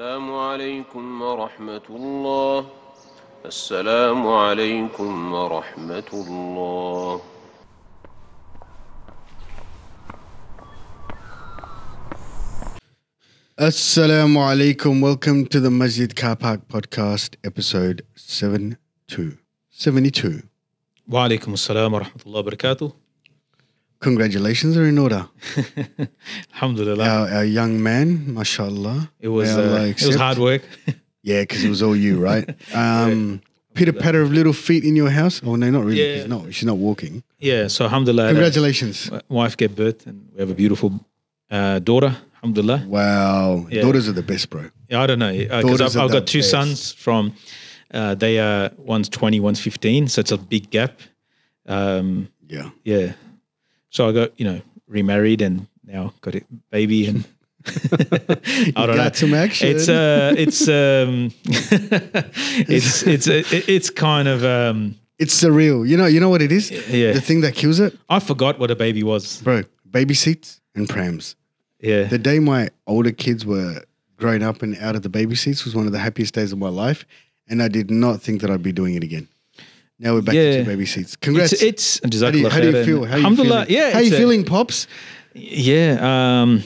السلام عليكم ورحمة الله السلام عليكم ورحمة الله Assalamu alaikum. Welcome to the Masjid Car Park Podcast, episode 72. 72. وعليكم السلام ورحمة الله وبركاته. Congratulations are in order. Alhamdulillah. Our, our, young man, mashallah. It was, uh, it was hard work. yeah, because it was all you, right? Um, yeah. Peter patter of little feet in your house? Oh no, not really. Yeah. She's not. She's not walking. Yeah. So alhamdulillah. Uh, Congratulations. Wife gave birth, and we have a beautiful uh, daughter. Alhamdulillah. Wow. Yeah. Daughters are the best, bro. Yeah, I don't know. Because uh, I've, I've got two best. sons from. Uh, they are one's twenty, one's fifteen. So it's a big gap. Um, yeah. Yeah. So I got, you know, remarried and now got a baby and I don't know. Some action. It's uh, it's um, it's it's it's kind of um, it's surreal. You know, you know what it is. Yeah. The thing that kills it. I forgot what a baby was, bro. Baby seats and prams. Yeah. The day my older kids were growing up and out of the baby seats was one of the happiest days of my life, and I did not think that I'd be doing it again. Now we're back yeah. to baby seats. Congrats. It's, it's how, do you, how do you feel? How you feeling? Yeah, how you feeling, pops? Yeah. Um,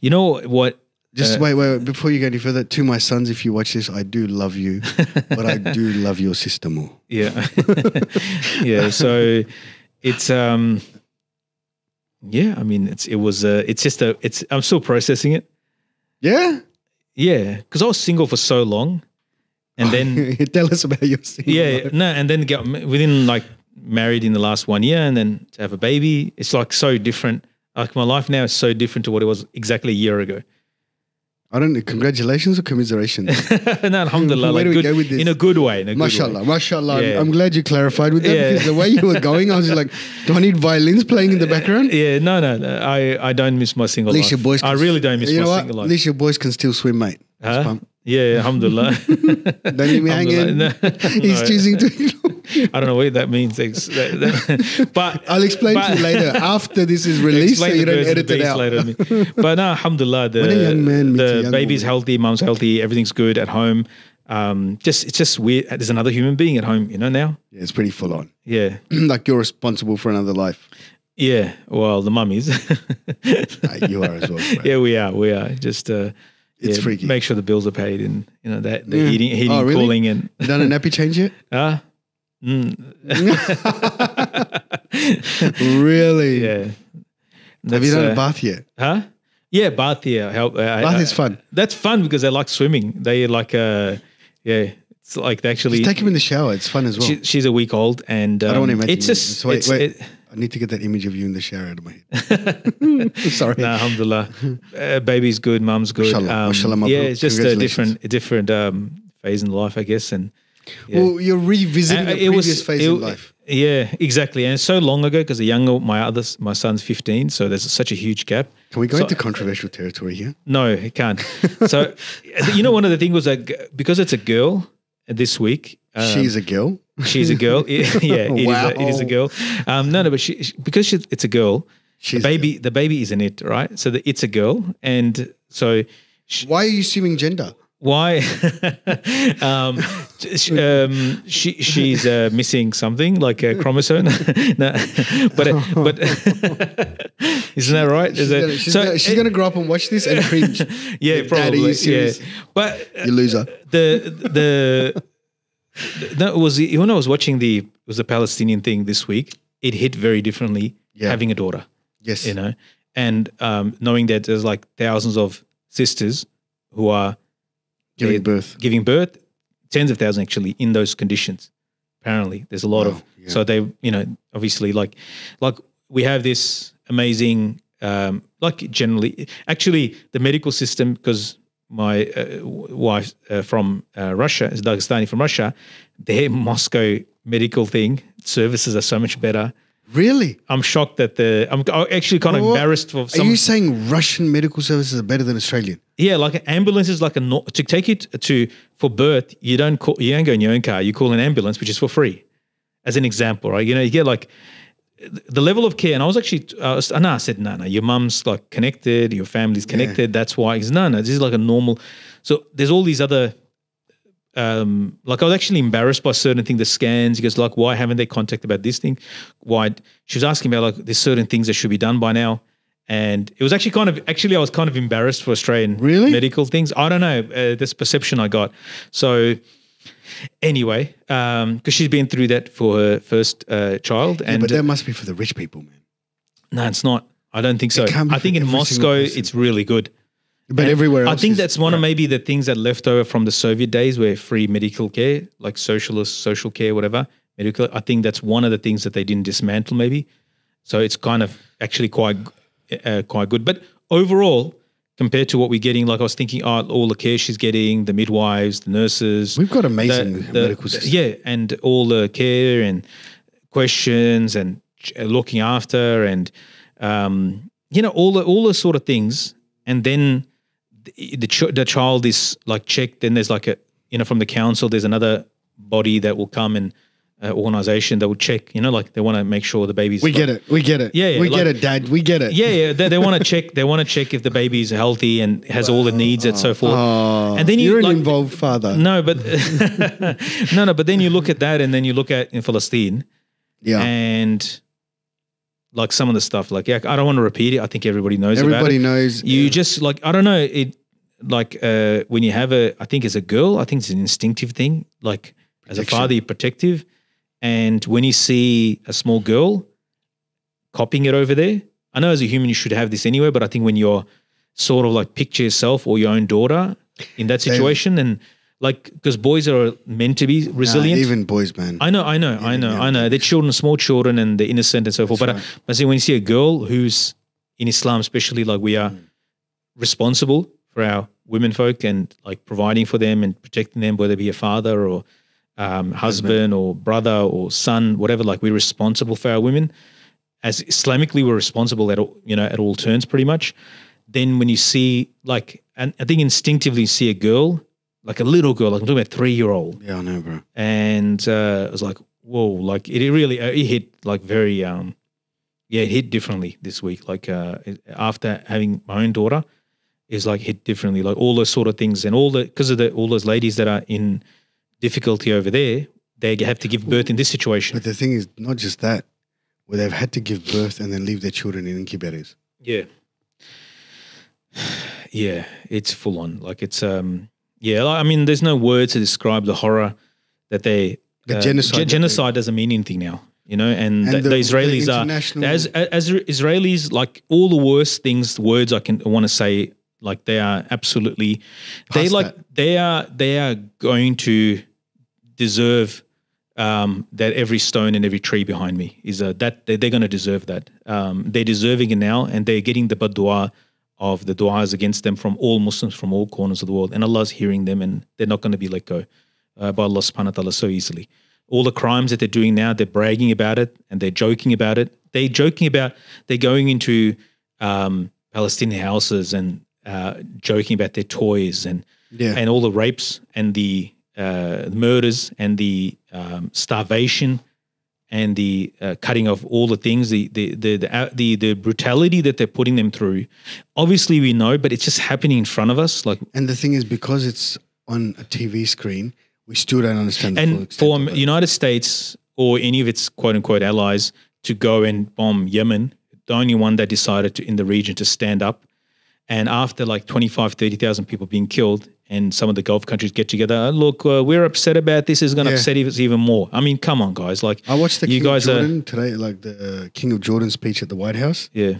you know what? Just uh, wait, wait, wait, before you go any further. To my sons, if you watch this, I do love you, but I do love your sister more. Yeah, yeah. So it's um, yeah. I mean, it's it was uh, it's just a it's. I'm still processing it. Yeah, yeah. Because I was single for so long, and then tell us about your single yeah life. no and then get within like married in the last one year and then to have a baby it's like so different like my life now is so different to what it was exactly a year ago I don't know, congratulations or commiserations? no, alhamdulillah. Where like do we go with this? In a good way. In a mashallah, way. mashallah. Yeah. I'm glad you clarified with that yeah. because the way you were going, I was like, do I need violins playing in the background? Yeah, no, no. no. I, I don't miss my single At least life. Your boys I really don't miss you my know what? single life. At least your boys can still swim, mate. Huh? Yeah, me alhamdulillah. alhamdulillah. He's choosing to I don't know what that means. but I'll explain but, to you later after this is released, so you don't edit it out. Later. But no, alhamdulillah, the, the baby's woman. healthy, mom's healthy, everything's good at home. Um, just it's just weird. There's another human being at home, you know. Now, yeah, it's pretty full on. Yeah, like you're responsible for another life. Yeah, well, the mummies. you are as well. Bro. Yeah, we are. We are just. Uh, it's yeah, freaky. Make sure the bills are paid and you know that the yeah. heating, heating, oh, really? cooling, and done a nappy change yet? Ah, uh, mm. really? Yeah. That's, Have you done uh, a bath yet? Huh? Yeah, bath. Yeah, help. Uh, bath is fun. That's fun because they like swimming. They like uh, yeah. It's like they actually Just take him in the shower. It's fun as well. She, she's a week old, and um, I don't want to um, imagine. It's just it. it's, wait, wait. It, I need to get that image of you in the shower out of my head. Sorry. no, alhamdulillah. Uh, baby's good, mum's good. Mashallah. Um, Mashallah yeah, it's just a different, a different um, phase in life, I guess. And yeah. well, you're revisiting and, uh, it previous was, phase it, in life. Yeah, exactly. And it's so long ago because the younger, my other, my son's 15, so there's such a huge gap. Can we go so, into controversial territory here? No, it can't. so, you know, one of the things was that because it's a girl this week. Um, She's a girl. She's a girl. yeah, it, wow. is a, it is a girl. Um, no, no, but she, she because she, it's a girl. She's the baby, the baby isn't it, right? So the, it's a girl, and so she, why are you assuming gender? Why? um, she, um, she, she's uh, missing something like a chromosome, no, but uh, but isn't that right? She's, gonna, she's so, gonna, she's gonna, grow up and watch this and cringe. yeah, probably. yeah, but uh, you loser. Uh, the the that was when I was watching the was the Palestinian thing this week. It hit very differently yeah. having a daughter. Yes, you know, and um, knowing that there's like thousands of sisters who are giving birth, giving birth, tens of thousands actually in those conditions. Apparently, there's a lot wow. of yeah. so they you know obviously like like we have this amazing um, like generally actually the medical system because my uh, wife uh, from uh, Russia, is Dagestani from Russia, their Moscow medical thing services are so much better. Really? I'm shocked that the I'm actually kind of well, embarrassed for. Some, are you saying Russian medical services are better than Australian? Yeah, like ambulances, like a to take it to for birth, you don't call you don't go in your own car, you call an ambulance, which is for free. As an example, right? You know, you get like the level of care, and I was actually, uh, I said, no, no, your mum's like connected, your family's connected. Yeah. That's why he's no, no, this is like a normal. So there's all these other, um, like I was actually embarrassed by certain things, the scans. He goes, like, why haven't they contacted about this thing? Why? She was asking about like, there's certain things that should be done by now. And it was actually kind of, actually, I was kind of embarrassed for Australian really? medical things. I don't know, uh, this perception I got. So, Anyway, because um, she's been through that for her first uh, child, and yeah, but that must be for the rich people, man. No, it's not. I don't think so. I think in Moscow it's really good. But and everywhere else. I think that's one of maybe the things that left over from the Soviet days where free medical care, like socialist social care, whatever, medical, I think that's one of the things that they didn't dismantle maybe. So it's kind of actually quite uh, quite good. But overall, compared to what we're getting. Like I was thinking, oh, all the care she's getting, the midwives, the nurses. We've got amazing the, the, medical system. Yeah, and all the care and questions and uh, looking after and um, you know all the all the sort of things. And then the the, ch- the child is like checked. Then there's like a you know from the council, there's another body that will come and uh, organization that would check, you know, like they want to make sure the baby's. We like, get it. We get it. Yeah, yeah we like, get it, Dad. We get it. Yeah, yeah. They, they want to check. They want to check if the baby's healthy and has all the needs and so forth. Oh, and then you, are an like, involved father. No, but no, no. But then you look at that, and then you look at in Palestine. Yeah. And like some of the stuff, like yeah, I don't want to repeat it. I think everybody knows. Everybody knows. You yeah. just like I don't know it. Like uh, when you have a, I think as a girl, I think it's an instinctive thing. Like Protection. as a father, you're protective and when you see a small girl copying it over there, I know as a human you should have this anyway, but I think when you're sort of like picture yourself or your own daughter in that situation and like because boys are meant to be resilient. Nah, even boys, man. I know, I know, even, I know, I know. They're children, small children, and they're innocent and so forth. But right. I, I see when you see a girl who's in Islam, especially like we are mm. responsible for our women folk and like providing for them and protecting them, whether it be a father or um, husband or brother or son, whatever. Like we're responsible for our women. As Islamically, we're responsible at all, you know at all turns, pretty much. Then when you see like, and I think instinctively you see a girl, like a little girl, like I'm talking about three year old. Yeah, I know, bro. And uh, I was like, whoa, like it, really uh, it hit like very um, yeah, it hit differently this week. Like uh, after having my own daughter, is like hit differently. Like all those sort of things and all the because of the all those ladies that are in difficulty over there, they have to give birth in this situation. But the thing is, not just that, where they've had to give birth and then leave their children in incubators. Yeah. Yeah, it's full on. Like it's um yeah, I mean there's no word to describe the horror that they the uh, genocide. Ge- genocide doesn't mean anything now, you know, and, and the, the, Israelis the are as as Israelis like all the worst things words I can want to say like they are absolutely Past they like that. they are they are going to deserve um, that every stone and every tree behind me is a, that they, are going to deserve that. Um, they're deserving it now, and they're getting the bad dua of the du'as against them from all Muslims from all corners of the world. And Allah's hearing them and they're not going to be let go uh, by Allah subhanahu wa ta'ala so easily. All the crimes that they're doing now, they're bragging about it and they're joking about it. They're joking about, they're going into um, Palestinian houses and uh, joking about their toys and yeah. and all the rapes and the uh, murders and the um, starvation and the uh, cutting of all the things, the the, the the uh, the the brutality that they're putting them through. Obviously, we know, but it's just happening in front of us. Like, and the thing is, because it's on a TV screen, we still don't understand. and for United States or any of its quote unquote allies to go and bomb Yemen, the only one that decided to in the region to stand up, and after like 25, 30,000 people being killed, and some of the Gulf countries get together. Uh, look, uh, we're upset about this. It's going to yeah. upset us even more. I mean, come on, guys. Like I watched the you King guys of Jordan are, today, like the uh, King of Jordan speech at the White House. Yeah,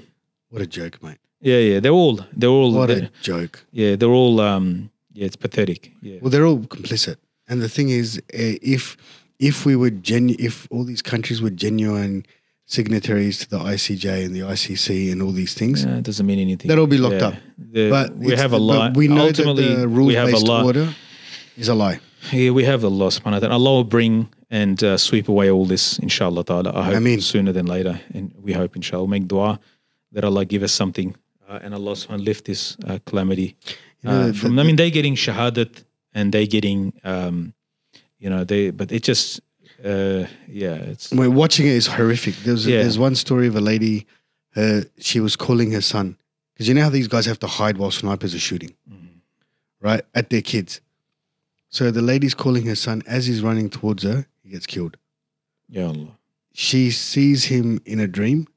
what a joke, mate. Yeah, yeah. They're all they're all what they're, a joke. Yeah, they're all um, yeah. It's pathetic. Yeah. Well, they're all complicit. And the thing is, eh, if if we were genu- if all these countries were genuine signatories to the ICJ and the ICC and all these things. Yeah, it doesn't mean anything. That'll be locked yeah. up. The, but we have a lie. We know Ultimately, that the rules-based order is a lie. Yeah, we have Allah subhanahu that Allah will bring and uh, sweep away all this, inshallah ta'ala. I hope sooner than later. And we hope, inshallah. make dua that Allah give us something uh, and Allah subhanahu lift this uh, calamity. Uh, from, I mean, they're getting shahadat and they're getting, um, you know, they, but it just, uh, yeah, it's. When watching it is horrific. There's yeah. there's one story of a lady. Uh, she was calling her son because you know how these guys have to hide while snipers are shooting, mm. right at their kids. So the lady's calling her son as he's running towards her. He gets killed. Yeah. Allah. She sees him in a dream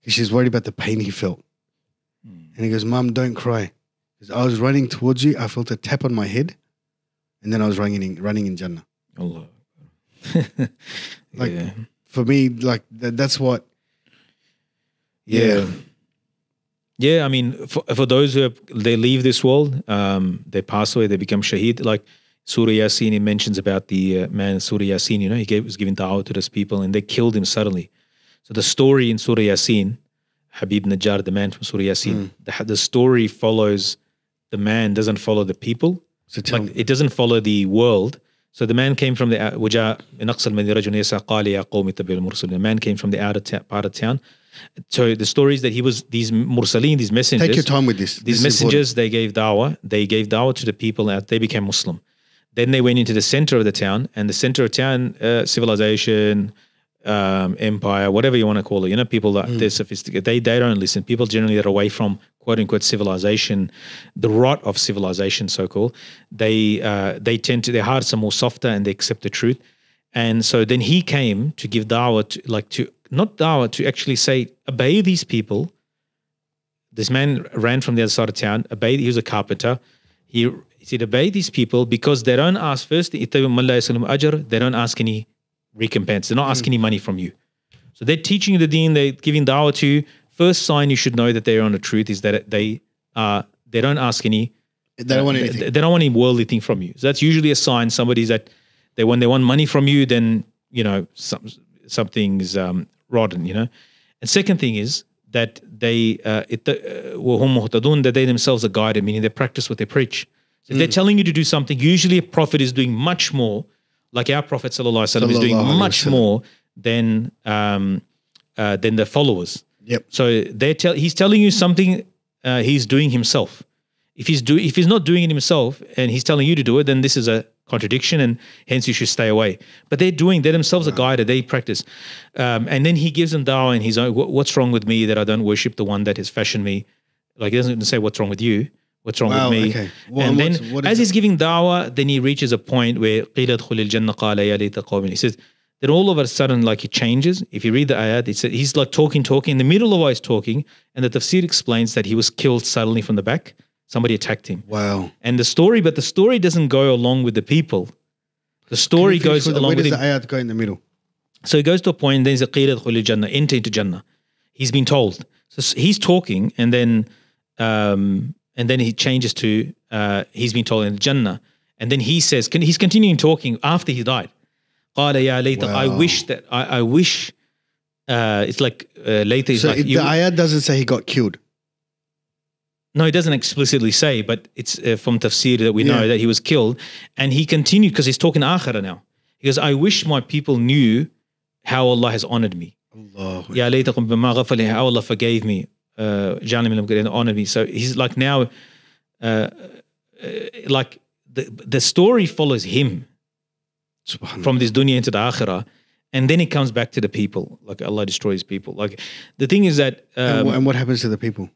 because she's worried about the pain he felt. Mm. And he goes, "Mom, don't cry." Because I was running towards you, I felt a tap on my head, and then I was running running in Jannah. Allah. like yeah. for me, like that's what. Yeah. yeah. I mean, for, for those who have, they leave this world, um, they pass away, they become shaheed. Like Surah Yasin, he mentions about the uh, man Surah Yasin. You know, he gave, was giving da'wah to those people, and they killed him suddenly. So the story in Surah Yasin, Habib Najjar, the man from Surah Yasin, mm. the, the story follows the man, doesn't follow the people. So like, it doesn't follow the world. So the man came from the uh, The man came from the outer part of town. So the stories that he was these mursaleen, these messengers. Take your time with this. These this messengers they gave dawah. They gave dawah to the people, and they became Muslim. Then they went into the center of the town, and the center of town, uh, civilization, um, empire, whatever you want to call it. You know, people that mm. they're sophisticated. They they don't listen. People generally are away from quote unquote civilization, the rot of civilization, so called, they uh, they tend to their hearts are more softer and they accept the truth. And so then he came to give dawah, to, like to not dawah, to actually say, obey these people. This man ran from the other side of town, obeyed, he was a carpenter. He, he said, obey these people because they don't ask first, they don't ask any recompense. They're not asking mm. any money from you. So they're teaching the deen, they're giving dawah to you, first sign you should know that they're on the truth is that they uh, they don't ask any. They don't want uh, anything. They, don't want any worldly thing from you. So that's usually a sign somebody's that they when they want money from you, then you know some, something's um, rotten. You know. And second thing is that they uh, uh that they themselves are guided, meaning they practice what they preach. So if mm. they're telling you to do something, usually a prophet is doing much more. Like our prophet sallallahu alaihi wasallam is doing much more than um, uh, than the followers. Yep. So they tell, he's telling you something uh, he's doing himself. If he's do if he's not doing it himself and he's telling you to do it, then this is a contradiction, and hence you should stay away. But they're doing they themselves a are guided. They practice, um, and then he gives them dao and he's. own. What's wrong with me that I don't worship the one that has fashioned me? Like he doesn't even say what's wrong with you. What's wrong wow, with me? Okay. Well, and then what as he's giving dawah, then he reaches a point where he says, then all of a sudden, like it changes. If you read the ayat, it's, he's like talking, talking. In the middle of why he's talking, and the tafsir explains that he was killed suddenly from the back. Somebody attacked him. Wow. And the story, but the story doesn't go along with the people. The story goes with along with the ayat go in the middle. So he goes to a point, point. then he's a qila Jannah, enter into Jannah. He's been told. So he's talking, and then um, and then he changes to uh, he's been told in Jannah, and then he says, he's continuing talking after he died. قال يا ليت wow. I wish that I, I wish uh, it's like uh, later. So like, it, you, the ayat doesn't say he got killed. No, it doesn't explicitly say, but it's uh, from tafsir that we yeah. know that he was killed. And he continued because he's talking akhira now. He goes, I wish my people knew how Allah has honored me. Allah. Ya laytakum bima ghafali, how Allah forgave me. Uh, and honored me. So he's like now, uh, uh like the, the story follows him from this dunya into the akhirah and then it comes back to the people like allah destroys people like the thing is that um, and, and, what happens to the people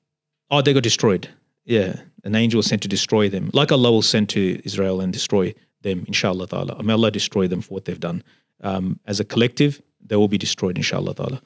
oh they got destroyed yeah an angel was sent to destroy them like allah will send to israel and destroy them inshallah ta'ala may allah destroy them for what they've done um, as a collective they will be destroyed inshallah ta'ala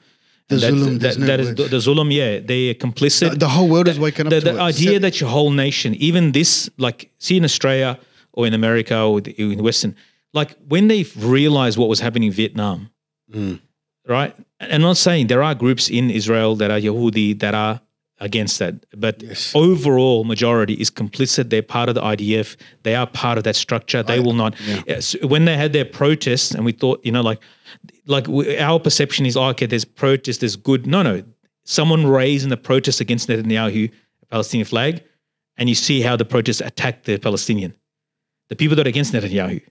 the zulum, that, no that is the, the zulum, yeah, they are complicit. The, the whole world the, is waking up. The, the idea that your whole nation, even this, like, see in Australia or in America or in Western, like when they realized what was happening in Vietnam, mm. right? And I'm not saying there are groups in Israel that are Yahudi that are against that, but yes. overall majority is complicit. They're part of the IDF. They are part of that structure. They I, will not. Yeah. When they had their protests, and we thought, you know, like, like our perception is, oh, okay, there's protest, there's good. No, no. Someone raised in the protest against Netanyahu, Palestinian flag, and you see how the protests attack the Palestinian, the people that are against Netanyahu.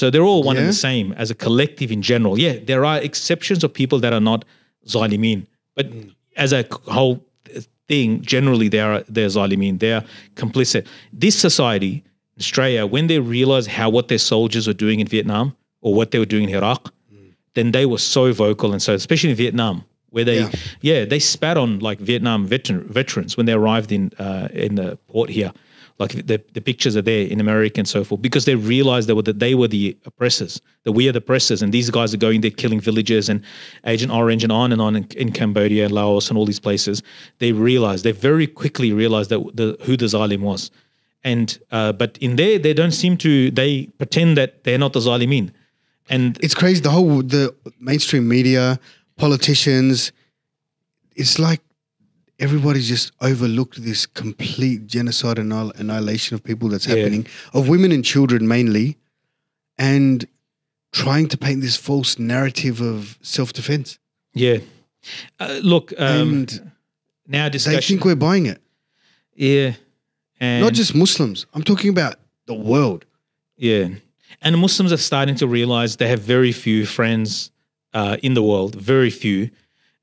So they're all one yeah. and the same as a collective in general. Yeah, there are exceptions of people that are not zalimin, but mm. as a whole thing, generally they are they're zalimin. They're complicit. This society, Australia, when they realized how what their soldiers were doing in Vietnam or what they were doing in Iraq, mm. then they were so vocal and so, especially in Vietnam, where they yeah, yeah they spat on like Vietnam veteran, veterans when they arrived in uh, in the port here like the, the pictures are there in America and so forth, because they realized that, were, that they were the oppressors, that we are the oppressors, and these guys are going there killing villages and Agent Orange and on and on in, in Cambodia and Laos and all these places. They realized, they very quickly realized that the, who the Zalim was. And uh, but in there, they don't seem to. They pretend that they're not the Zalimin, and it's crazy. The whole the mainstream media, politicians, it's like Everybody's just overlooked this complete genocide and annihilation of people that's happening yeah. of women and children mainly and trying to paint this false narrative of self-defense yeah uh, look um, and now discussion- they think we're buying it yeah and not just muslims i'm talking about the world yeah and muslims are starting to realize they have very few friends uh, in the world very few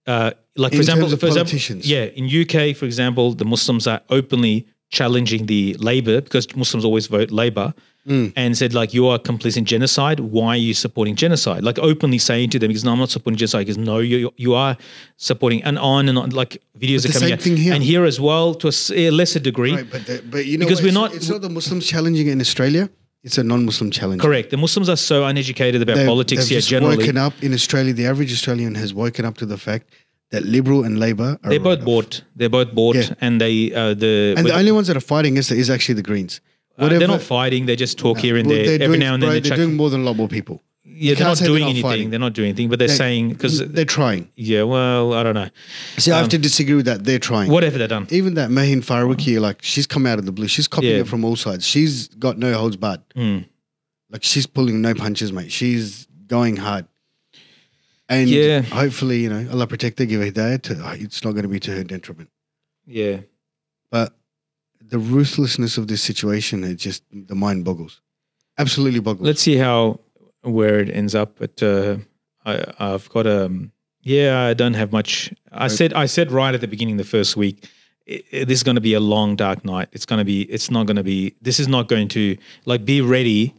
uh, like for in example, for example, yeah, in UK, for example, the Muslims are openly challenging the Labour because Muslims always vote Labour, mm. and said like you are complicit in genocide. Why are you supporting genocide? Like openly saying to them because no, I'm not supporting genocide. Because no, you you are supporting and on and on. Like videos but are coming out here. and here as well to a, lesser degree. Right, but the, but you know because what, we're not. It's not the Muslims challenging in Australia. It's a non-Muslim challenge. Correct. The Muslims are so uneducated about they've, politics they've here. Just generally, woken up in Australia. The average Australian has woken up to the fact that Liberal and Labor are. They're both bought. They're both bought, yeah. and they uh, the and the only ones that are fighting is is actually the Greens. Whatever. Uh, they're not fighting. They just talk no, here and well, there. Every doing, now and bro, then, they're, they're doing more than a lot more people. Yeah, they're not doing they're not anything. Fighting. They're not doing anything, but they're, they're saying because they're trying. Yeah, well, I don't know. See, um, I have um, to disagree with that. They're trying. Whatever they've done. Even that Mahin Farooqi, like she's come out of the blue. She's copying yeah. it from all sides. She's got no holds barred. Mm. Like she's pulling no punches, mate. She's going hard. And yeah. hopefully, you know, Allah protect her, give her hidayah. To, it's not going to be to her detriment. Yeah. But the ruthlessness of this situation, it just, the mind boggles. Absolutely boggles. Let's see how where it ends up, but uh, I, I've got a um, yeah. I don't have much. I said I said right at the beginning the first week. It, it, this is going to be a long dark night. It's going to be. It's not going to be. This is not going to like be ready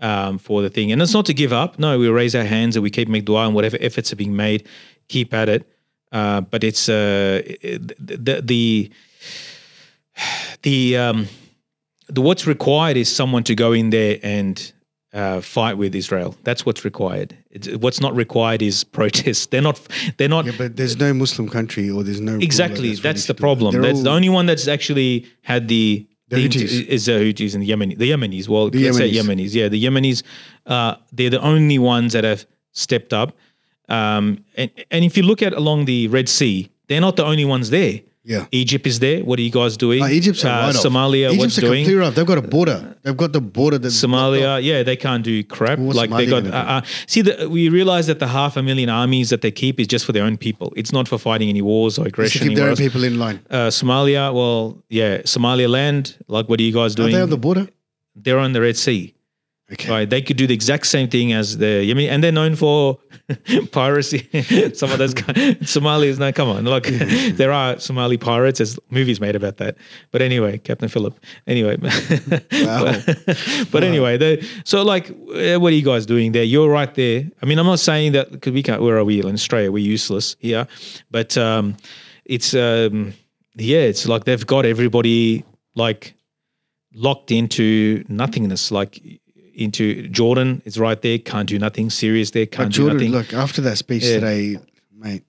um, for the thing. And it's not to give up. No, we raise our hands and we keep make dua and whatever efforts are being made, keep at it. Uh, but it's uh, the the the um, the what's required is someone to go in there and uh, fight with Israel. That's what's required. It's, what's not required is protest. They're not. They're not. Yeah, but there's no Muslim country, or there's no exactly. That's, that's the problem. That's all, the only one that's actually had the. The Houthis. Is the Houthis and the Yemenis? The Yemenis. Well, the let's Yemenis. say Yemenis. Yeah, the Yemenis. Uh, they're the only ones that have stepped up. Um, and and if you look at along the Red Sea, they're not the only ones there. Yeah. Egypt is there. What are you guys doing? Uh, Egypt's uh, Somalia. Egypt's what's doing? Clear off. They've got a border. They've got the border. That Somalia. Yeah, they can't do crap. like Somalia they got. Uh, uh, see, the, we realize that the half a million armies that they keep is just for their own people. It's not for fighting any wars or aggression. Just to keep their own people in line. Uh, Somalia. Well, yeah, Somalia land. Like, what are you guys doing? Are they on the border? They're on the Red Sea. Okay. Right, they could do the exact same thing as the I mean, and they're known for piracy. some of those Somalis. No, come on, look, there are Somali pirates. There's movies made about that. But anyway, Captain Philip. Anyway, wow. but, but wow. anyway, they, so like, uh, what are you guys doing there? You're right there. I mean, I'm not saying that because we can't. Where are we in Australia? We're useless here. But um, it's um, yeah, it's like they've got everybody like locked into nothingness. Like into Jordan. It's right there. Can't do nothing. Serious there. Can't but Jordan, do nothing. Look after that speech yeah. today, mate.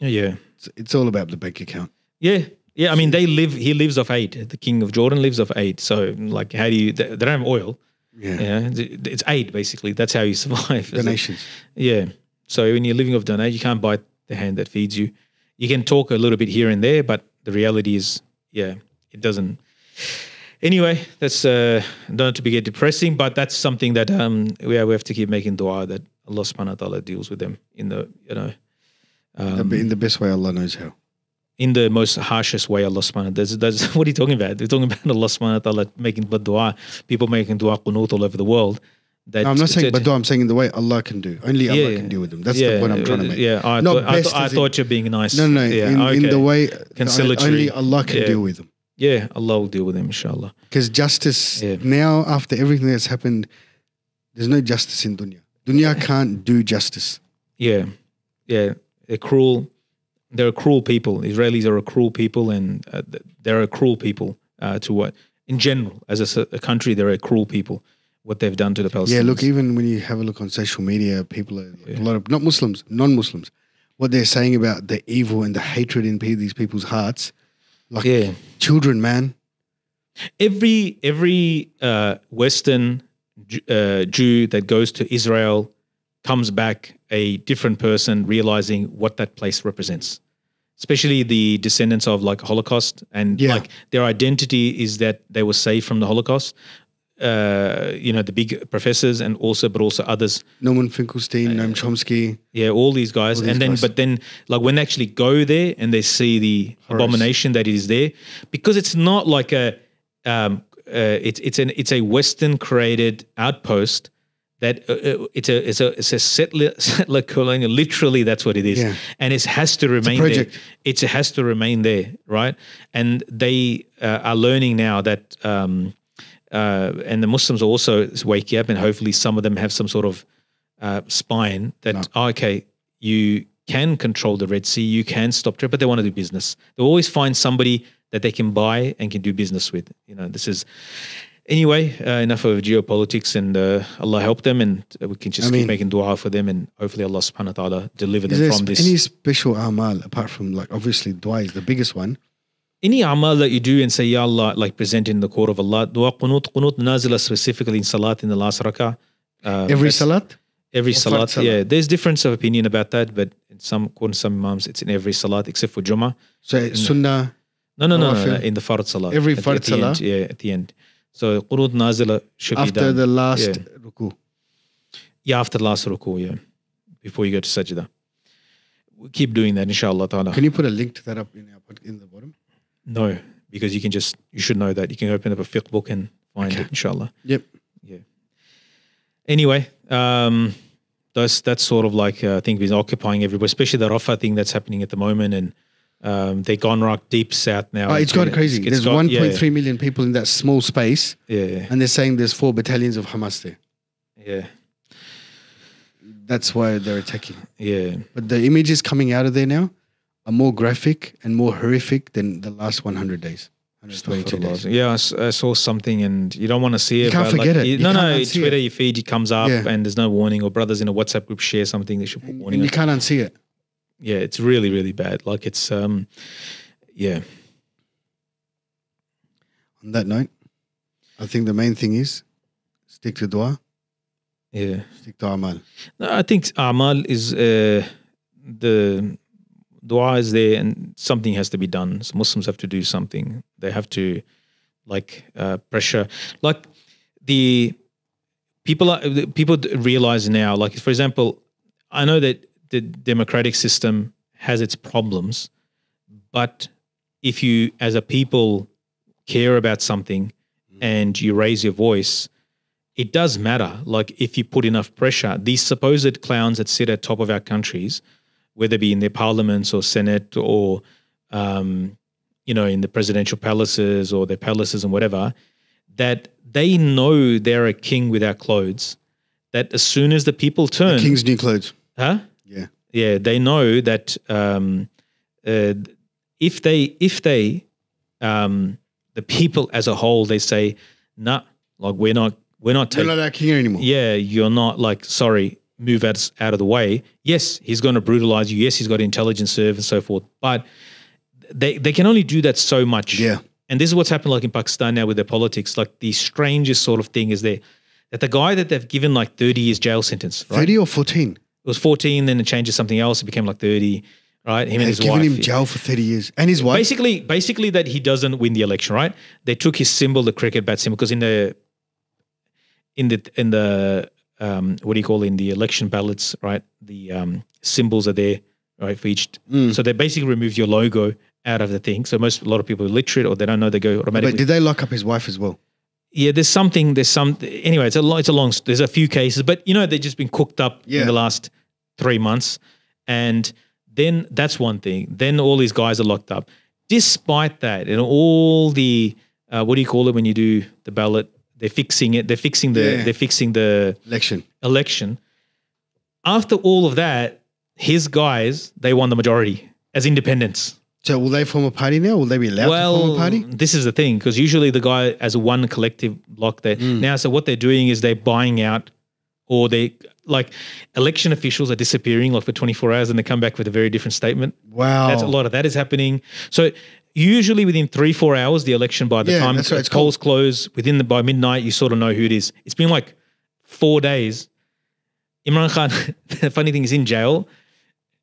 Yeah, it's, it's, all about the bank account. Yeah, yeah. I mean, they live. He lives off aid. The king of Jordan lives off aid. So, like, how do you? They, they don't have oil. Yeah. yeah, it's aid basically. That's how you survive. Donations. Yeah. So when you're living off donations, you can't bite the hand that feeds you. You can talk a little bit here and there, but the reality is, yeah, it doesn't anyway, that's uh, not to be get depressing, but that's something that um, we, have, we have to keep making dua that Allah subhanahu wa ta'ala deals with them in the, you know. Um, in the best way Allah knows how. In the most harshest way, Allah subhanahu wa ta'ala. what are you talking about? We're talking about Allah subhanahu wa ta'ala making bad dua, people making dua qunut all over the world. No, I'm not saying dua. I'm saying in the way Allah can do. Only Allah yeah, can deal with them. That's yeah, the point I'm trying to make. Yeah, I, not th- best I, th- I thought you're being nice. No, no, no yeah, in, okay. in, the way only Allah can deal with them yeah, Allah will deal with them, inshallah. Because justice yeah. now, after everything that's happened, there's no justice in dunya. Dunya can't do justice. Yeah, yeah, they're cruel. They're a cruel people. Israelis are a cruel people, and uh, they're a cruel people uh, to what, in general, as a, a, country, they're a cruel people. What they've done to the Palestinians. Yeah, look, even when you have a look on social media, people are like, yeah. a lot of not Muslims, non-Muslims, what they're saying about the evil and the hatred in these people's hearts like yeah. children, man. Every every uh, Western uh, Jew that goes to Israel comes back a different person, realizing what that place represents. Especially the descendants of like Holocaust, and yeah. like their identity is that they were saved from the Holocaust uh, you know, the big professors and also, but also others. Norman Finkelstein, uh, Noam Chomsky. Yeah, all these guys. All these and then, guys. but then, like when they actually go there and they see the abomination that is there, because it's not like a, um, uh, it's it's an it's a Western created outpost that uh, uh, it's a it's a it's a settler, settler colonial. Literally, that's what it is, yeah. and it has to remain it's there. It's, it has to remain there, right? And they uh, are learning now that um, uh, and the Muslims are also waking up, and hopefully some of them have some sort of uh, spine that no. oh, okay, you can control the Red Sea, you can stop trade, but they want to do business. They'll always find somebody that they can buy and can do business with. You know, this is anyway, uh, enough of geopolitics and uh, Allah help them and uh, we can just I keep mean, making dua for them and hopefully Allah subhanahu wa ta'ala deliver them from this. Any special amal apart from like obviously dua is the biggest one any amal that you do and say, Ya Allah, like presenting the court of Allah, dua qunut, qunut nazila specifically in salat in the last rakah. Uh, every salat? Every salat, salat, yeah. There's difference of opinion about that, but in some, according to some imams, it's in every salat except for Jummah. So in, sunnah? No, no, no, no, no, in the fard salat. Every fard at, salat? End, yeah, at the end. So qunut nazila should after be done. After the last yeah. ruku? Yeah, after the last ruku, yeah. Before you go to sajda. We keep doing that, inshallah ta'ala. Can you put a link to that up in, in the bottom? No, because you can just you should know that you can open up a fiqh book and find okay. it, inshallah. Yep. Yeah. Anyway, um, that's that's sort of like uh, I think is occupying everywhere, especially the Rafa thing that's happening at the moment, and um, they've gone right deep south now. Oh, it's gone crazy. It's, it's there's yeah. people in that small space. Yeah, yeah, And they're saying there's four battalions of Hamas there. Yeah. That's why they're attacking. Yeah. But the images coming out of there now are more graphic and more horrific than the last 100 days. 122 days. Yeah, I, saw something and you don't want to see it. You can't forget like, it. You, no, no, Twitter, it. your feed, it comes up yeah. and there's no warning or brothers in a WhatsApp group share something, they should put warning. And you can't unsee it. Yeah, it's really, really bad. Like it's, um, yeah. On that note, I think the main thing is stick to dua. Yeah. Stick to amal. No, I think amal is uh, the dua is there and something has to be done. So Muslims have to do something. They have to like uh, pressure. Like the people are, people realize now. Like for example, I know that the democratic system has its problems, but if you as a people care about something and you raise your voice, it does matter. Like if you put enough pressure, these supposed clowns that sit at top of our countries whether it be in their parliaments or senate or um, you know in the presidential palaces or their palaces and whatever, that they know they're a king without clothes. That as soon as the people turn, the king's new clothes, huh? Yeah, yeah. They know that um, uh, if they if they um, the people as a whole they say, nah, like we're not we're not taking. You're not our king anymore. Yeah, you're not like sorry move out, out of the way, yes, he's going to brutalize you. Yes, he's got intelligence serve and so forth. But they, they can only do that so much. Yeah. And this is what's happened like in Pakistan now with their politics. Like the strangest sort of thing is there that the guy that they've given like 30 years jail sentence. Right? 30 or 14? It was 14, then it changed to something else. It became like 30 right? Him and, and his given wife. him jail for thirty years, and his wife. Basically, basically that he doesn't win the election, right? They took his symbol, the cricket bat symbol, because in the in the in the um, what do you call in the election ballots, right? The um, symbols are there, right, for each. Mm. So they basically remove your logo out of the thing. So most a lot of people are literate or they don't know they go automatically. But did they lock up his wife as well? Yeah, there's something. There's some. Anyway, it's a lot. it's a long. There's a few cases, but you know they've just been cooked up yeah. in the last three months, and then that's one thing. Then all these guys are locked up. Despite that, and all the uh, what do you call it when you do the ballot they're fixing it. They're fixing the. Yeah. They're fixing the election. Election. After all of that, his guys they won the majority as independents. So will they form a party now? Will they be allowed well, to form a party? This is the thing because usually the guy as one collective block there mm. now. So what they're doing is they're buying out, or they like election officials are disappearing like for 24 hours and they come back with a very different statement. Wow, that's a lot of that is happening. So usually within three four hours the election by the yeah, time that's right. polls close within the by midnight you sort of know who it is. It's been like four days. Imran Khan. the funny thing is in jail.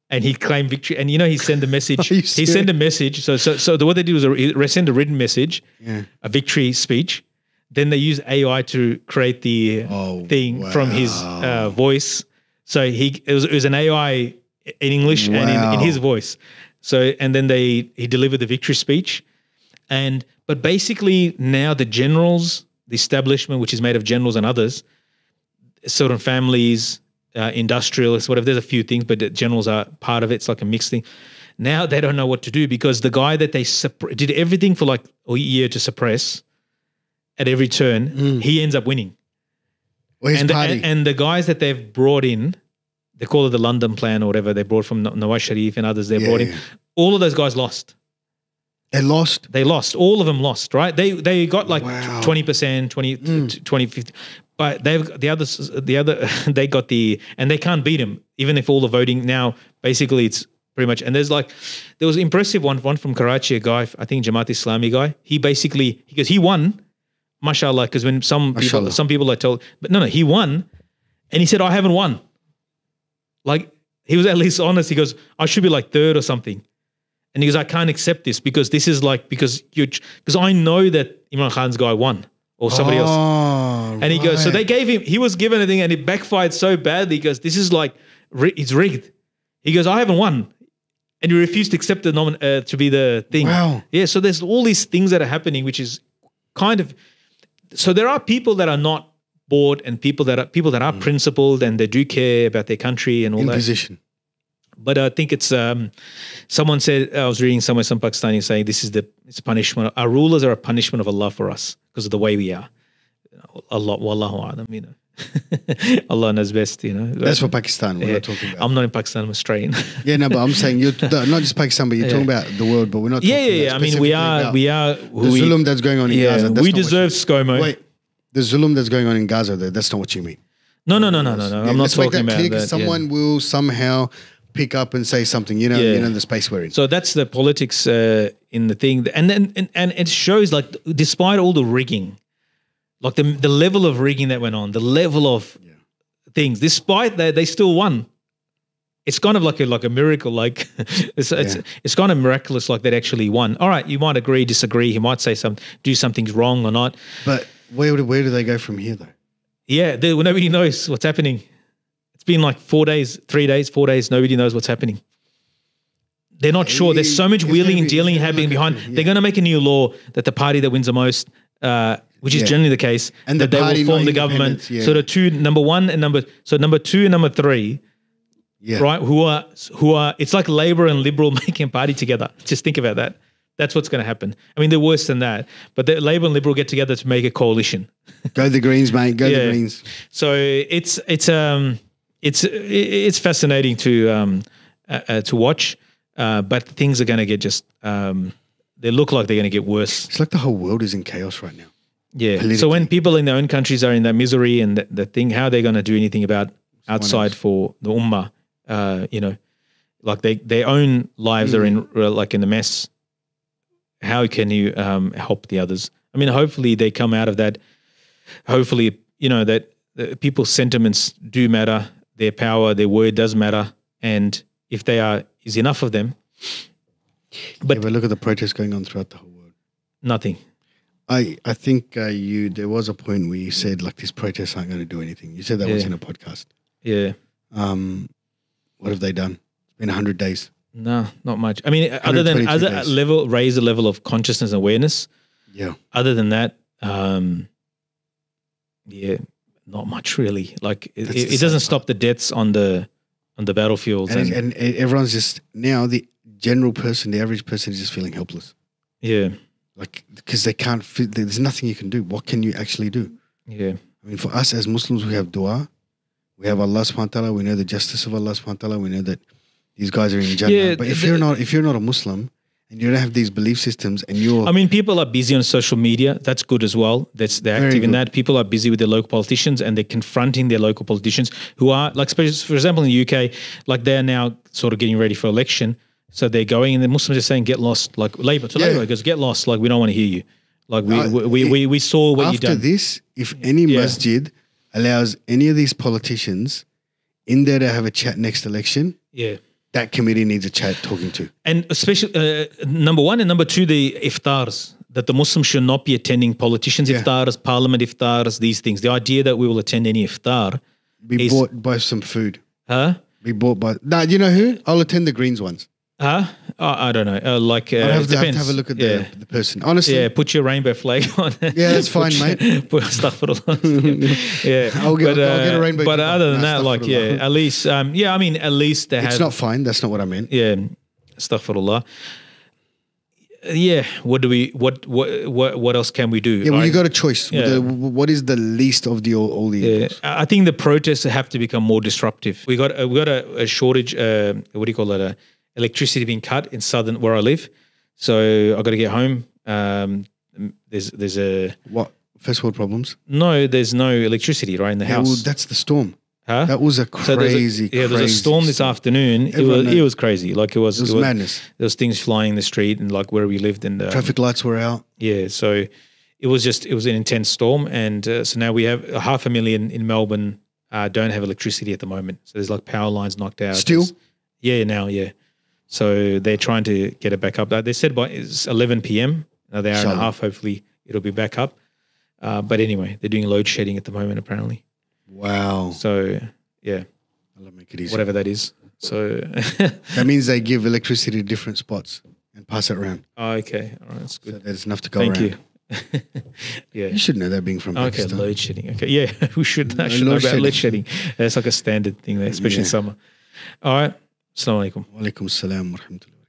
And he claimed victory, and you know he sent a message. he sent a message. So, so, so the, what they did was a, send a written message, yeah. a victory speech, then they use AI to create the oh, thing wow. from his uh, voice. So he it was, it was, an AI in English wow. and in, in, his voice. So and then they he delivered the victory speech, and but basically now the generals, the establishment which is made of generals and others, certain families, uh, industrialists, whatever. There's a few things, but the generals are part of it. It's like a mixed thing. Now they don't know what to do because the guy that they supp- did everything for like a year to suppress at every turn, mm. he ends up winning. Well, and, the, and, and the guys that they've brought in they call it the London Plan or whatever they brought from Nawaz Sharif and others. They yeah, brought in. Yeah. All of those guys lost. They lost. They lost. All of them lost. Right? They they got like twenty percent, 20, mm. 20 50. But they've the others. The other they got the and they can't beat him even if all the voting now basically it's pretty much. And there's like there was impressive one one from Karachi, a guy I think Jamaat Islami guy. He basically because he won, mashallah. Because when some people some people I told, but no no he won, and he said I haven't won. Like he was at least honest. He goes, I should be like third or something. And he goes, I can't accept this because this is like because you because I know that Imran Khan's guy won or somebody oh, else. Ah, and he right. goes, so they gave him. He was given a thing and it backfired so badly. He goes, this is like it's rigged. He goes, I haven't won. And he refused to accept the nomin- uh, to be the thing. Wow. Yeah. So there's all these things that are happening, which is kind of. So there are people that are not board and people that are people that are mm. principled and they do care about their country and all In that. Position. But I think it's um, someone said I was reading somewhere some Pakistani saying this is the it's punishment. Our rulers are a punishment of Allah for us because of the way we are. Allah, wallahu alam, you know. Allah knows best, you know. That's for Pakistan. We're yeah. talking about. I'm not in Pakistan. I'm Australian. yeah, no, but I'm saying you're not just Pakistan, but you're yeah. talking about the world. But we're not. Yeah, yeah, yeah. I mean, we are. We are. the we, zulum that's going on in yeah, Gaza. That's we deserve ScoMo. Wait, the zulum that's going on in Gaza, there, that's not what you mean. No, no, no, no, no, no. I'm not talking about that. Someone will somehow pick up and say something, you know, yeah. you know, the space we're in. So that's the politics uh, in the thing, and then and, and it shows like despite all the rigging, like the the level of rigging that went on, the level of yeah. things, despite that, they still won. It's kind of like a like a miracle, like it's, yeah. it's it's kind of miraculous, like that actually won. All right, you might agree, disagree, he might say some do something's wrong or not, but where do, where do they go from here though? Yeah, they, well, nobody knows what's happening. It's been like four days, three days, four days. Nobody knows what's happening. They're not sure. There's so much wheeling and dealing happening behind. Yeah. They're going to make a new law that the party that wins the most, uh, which is yeah. generally the case, and that the they will form the government. So the two, number one and number, so number two and number three, yeah. right? Who are who are? It's like Labor and Liberal making party together. Just think about that. That's what's going to happen. I mean, they're worse than that. But the Labor and Liberal get together to make a coalition. Go the Greens, mate. Go yeah. the Greens. So it's it's um it's it's fascinating to um uh, uh to watch. Uh, but things are going to get just um they look like they're going to get worse. It's like the whole world is in chaos right now. Yeah. So when people in their own countries are in that misery and the thing, how are they going to do anything about outside for the ummah? Uh, you know, like they their own lives mm. are in uh, like in the mess how can you um, help the others? I mean, hopefully they come out of that. Hopefully, you know that uh, people's sentiments do matter. Their power, their word does matter, and if they are is enough of them. But, yeah, but look at the protests going on throughout the whole world. Nothing. I I think uh, you there was a point where you said like these protests aren't going to do anything. You said that yeah. was in a podcast. Yeah. Um, what have they done? It's been hundred days. No, not much. I mean, other than other level, raise the level of consciousness and awareness. Yeah. Other than that, um, yeah, not much really. Like it, it, doesn't part. stop the deaths on the on the battlefields, and, and, and everyone's just now the general person, the average person, is just feeling helpless. Yeah. Like because they can't. Feel, there's nothing you can do. What can you actually do? Yeah. I mean, for us as Muslims, we have dua, we have Allah subhanahu wa taala, we know the justice of Allah subhanahu wa taala, we know that these guys are in jail. Yeah, but if the, you're not, if you're not a Muslim and you don't have these belief systems, and you're, I mean, people are busy on social media. That's good as well. That's they're active in that. People are busy with their local politicians and they're confronting their local politicians who are like, for example, in the UK, like they're now sort of getting ready for election. So they're going, and the Muslims are saying, "Get lost!" Like Labour to yeah. Labour goes, "Get lost!" Like we don't want to hear you. Like we uh, we, we, we, we, saw what you done. After this, if any yeah. masjid allows any of these politicians in there to have a chat next election, yeah, that committee needs a chat talking to. And especially uh, number one and number two, the iftars that the Muslims should not be attending politicians yeah. iftars, parliament iftars, these things. The idea that we will attend any iftar be is, bought by some food, huh? Be bought by. Nah, you know who? I'll attend the Greens ones. Huh? I don't know. Uh, like, uh, i have, have, to have a look at the, yeah. the person. Honestly, yeah. Put your rainbow flag on. yeah, that's fine, your, mate. Put stuff Yeah, I'll get, but, uh, I'll get a uh, rainbow. But other than that, like, yeah, at least, um, yeah, I mean, at least they it's have. It's not fine. That's not what I meant. Yeah, stuff for law. Yeah, what do we? What what what, what else can we do? Yeah, well, I, you got a choice. Yeah. The, what is the least of the all, all the? Yeah. I think the protests have to become more disruptive. We got we got a, a shortage. Uh, what do you call that? A uh, electricity being cut in southern where I live. So I got to get home. Um, there's there's a what first world problems? No, there's no electricity right in the yeah, house. Well, that's the storm. Huh? That was a crazy. So a, yeah, there was a storm this afternoon. It was, it was crazy. Like it was, it was, it was madness. There was things flying in the street and like where we lived and the um, traffic lights were out. Yeah, so it was just it was an intense storm, and uh, so now we have uh, half a million in Melbourne uh, don't have electricity at the moment. So there's like power lines knocked out. Still, there's, yeah, now yeah. So they're trying to get it back up. They said by it's 11 p.m. Another hour and a half. Hopefully it'll be back up. Uh, but anyway, they're doing load shedding at the moment apparently. Wow. So yeah, make it easy. Whatever that is. So that means they give electricity to different spots and pass it around. Oh, okay. All right, that's good. So that's enough to go Thank around. you. yeah. You should know that being from okay, Pakistan. load shedding. Okay, yeah, we should, I should know about shedding. load shedding. That's like a standard thing there, especially yeah. in summer. All right. السلام عليكم وعليكم السلام ورحمه الله